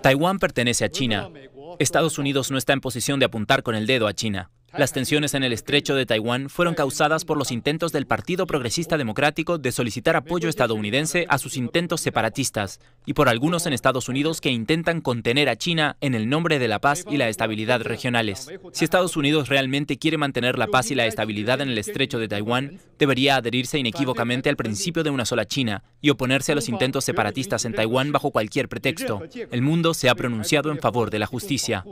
Taiwán pertenece a China. Estados Unidos no está en posición de apuntar con el dedo a China. Las tensiones en el estrecho de Taiwán fueron causadas por los intentos del Partido Progresista Democrático de solicitar apoyo estadounidense a sus intentos separatistas y por algunos en Estados Unidos que intentan contener a China en el nombre de la paz y la estabilidad regionales. Si Estados Unidos realmente quiere mantener la paz y la estabilidad en el estrecho de Taiwán, debería adherirse inequívocamente al principio de una sola China y oponerse a los intentos separatistas en Taiwán bajo cualquier pretexto. El mundo se ha pronunciado en favor de la justicia.